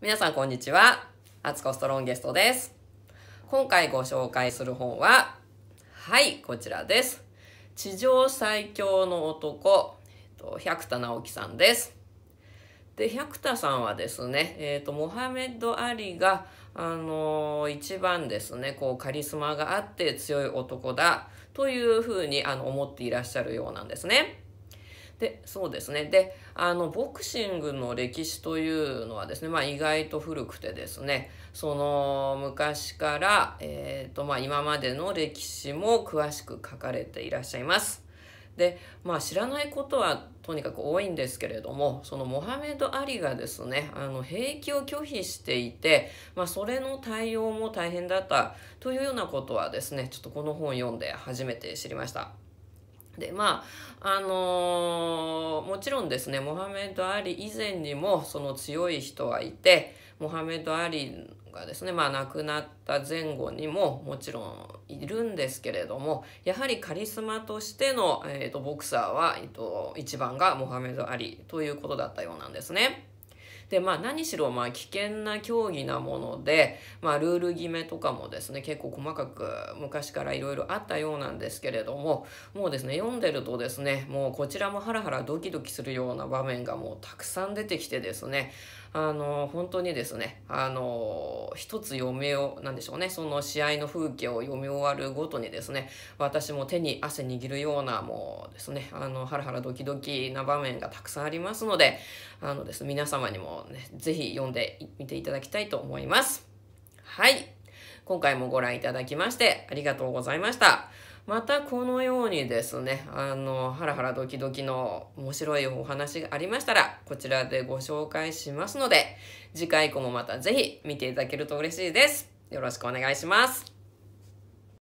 皆さんこんにちは。アツコストロンゲストです。今回ご紹介する本は、はい、こちらです。地上最強の男、えっと、百田直樹さんです。で、百田さんはですね、えっ、ー、と、モハメド・アリが、あのー、一番ですね、こう、カリスマがあって強い男だ、というふうに、あの、思っていらっしゃるようなんですね。でそうですねであのボクシングの歴史というのはですね、まあ、意外と古くてですねその昔から、えーとまあ、今までの歴史も詳しく書かれていらっしゃいます。でまあ知らないことはとにかく多いんですけれどもそのモハメド・アリがですねあの兵役を拒否していて、まあ、それの対応も大変だったというようなことはですねちょっとこの本を読んで初めて知りました。でまああのー、もちろんですねモハメド・アリ以前にもその強い人はいてモハメド・アリがですねまあ亡くなった前後にももちろんいるんですけれどもやはりカリスマとしての、えーと、ボクサーは、えーと、と一番がモハメド・アリということだったようなんですね。で、まあ何しろまあ危険な競技なもので、まあルール決めとかもですね、結構細かく昔からいろいろあったようなんですけれども、もうですね、読んでるとですね、もうこちらもハラハラドキドキするような場面がもうたくさん出てきてですね、あの、本当にですね、あの、一つ読みを、なんでしょうね、その試合の風景を読み終わるごとにですね、私も手に汗握るような、もうですね、あの、ハラハラドキドキな場面がたくさんありますので、あのですね、皆様にもね、ぜひ読んでみていただきたいと思います。はい。今回もご覧いただきましてありがとうございました。またこのようにですね、あの、ハラハラドキドキの面白いお話がありましたら、こちらでご紹介しますので、次回以降もまたぜひ見ていただけると嬉しいです。よろしくお願いします。